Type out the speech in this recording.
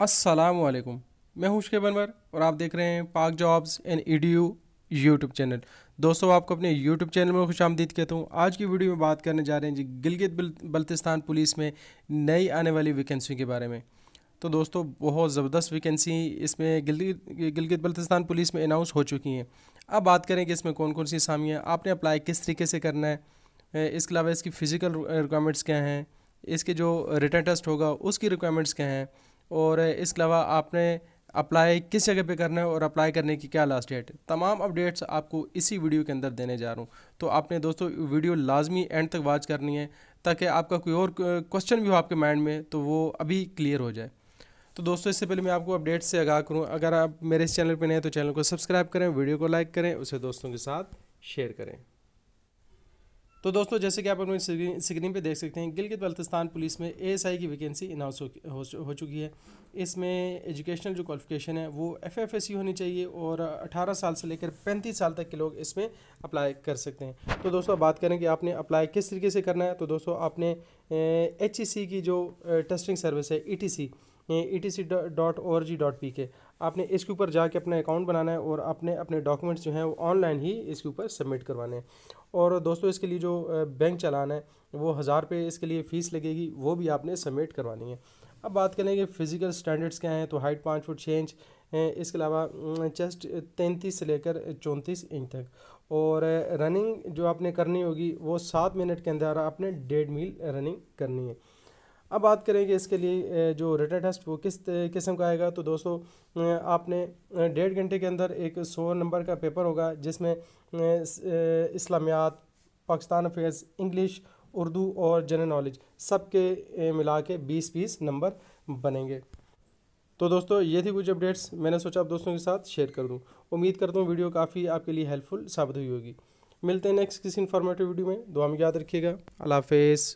वालेकुम मैं हुशकेब अनवर और आप देख रहे हैं Pak jobs and E D U YouTube channel दोस्तों आपको अपने यूट्यूब चैनल में खुश आमदीद कहता हूँ आज की वीडियो में बात करने जा रहे हैं जी गिलगित बल्तिस्तान पुलिस में नई आने वाली वैकेंसी के बारे में तो दोस्तों बहुत ज़बरदस्त वैकेंसी इसमें गिलगित बल्तिस्तान पुलिस में अनाउंस हो चुकी हैं अब बात करें कि इसमें कौन कौन सी असामियाँ आपने अप्लाई किस तरीके से करना है इसके अलावा इसकी फ़िज़िकल रिक्वायरमेंट्स क्या हैं इसके जो रिटर्न टेस्ट होगा उसकी रिक्वायरमेंट्स क्या हैं और इसके अलावा आपने अप्लाई किस जगह पे करना है और अप्लाई करने की क्या लास्ट डेट है तमाम अपडेट्स आपको इसी वीडियो के अंदर देने जा रहा हूँ तो आपने दोस्तों वीडियो लाजमी एंड तक वाच करनी है ताकि आपका कोई और क्वेश्चन भी हो आपके माइंड में तो वो अभी क्लियर हो जाए तो दोस्तों इससे पहले मैं आपको अपडेट से आगाह करूँ अगर आप मेरे इस चैनल पर नए हैं तो चैनल को सब्सक्राइब करें वीडियो को लाइक करें उसे दोस्तों के साथ शेयर करें तो दोस्तों जैसे कि आप अपनी स्क्रीन पे देख सकते हैं गिलगित बल्तिस्तान पुलिस में एएसआई की वैकेंसी अनाउंस हो, हो, हो चुकी है इसमें एजुकेशनल जो क्वालिफिकेशन है वो एफएफएससी होनी चाहिए और 18 साल से लेकर 35 साल तक के लोग इसमें अप्लाई कर सकते हैं तो दोस्तों बात करें कि आपने अप्लाई किस तरीके से करना है तो दोस्तों आपने एच e की जो टेस्टिंग सर्विस है E e E T C dot O R G dot P K आपने इसके ऊपर जाके अपना अकाउंट बनाना है और अपने अपने डॉक्यूमेंट्स जो हैं वो ऑनलाइन ही इसके ऊपर सबमिट करवाने हैं और दोस्तों इसके लिए जो बैंक चलाना है वो हज़ार रुपये इसके लिए फ़ीस लगेगी वो भी आपने सबमिट करवानी है अब बात करेंगे फिज़िकल स्टैंडर्ड्स क्या हैं तो हाइट पाँच फुट छः इंच इसके अलावा चेस्ट तैंतीस से लेकर चौंतीस इंच तक और रनिंग जो आपने करनी होगी वो सात मिनट के अंदर आपने डेढ़ मील रनिंग करनी है अब बात करेंगे इसके लिए जो रिटर्न टेस्ट वो किस किस्म का आएगा तो दोस्तों आपने डेढ़ घंटे के अंदर एक सौ नंबर का पेपर होगा जिसमें इस्लामियात पाकिस्तान अफेयर्स इंग्लिश उर्दू और जनरल नॉलेज सब के मिला के बीस बीस नंबर बनेंगे तो दोस्तों ये थी कुछ अपडेट्स मैंने सोचा आप दोस्तों के साथ शेयर कर दूँ उम्मीद करता हूँ वीडियो काफ़ी आपके लिए हेल्पफुल साबित हुई होगी मिलते हैं नेक्स्ट किसी इन्फॉर्मेटिव वीडियो में दुआ में याद रखिएगा अल्लाह हाफिज़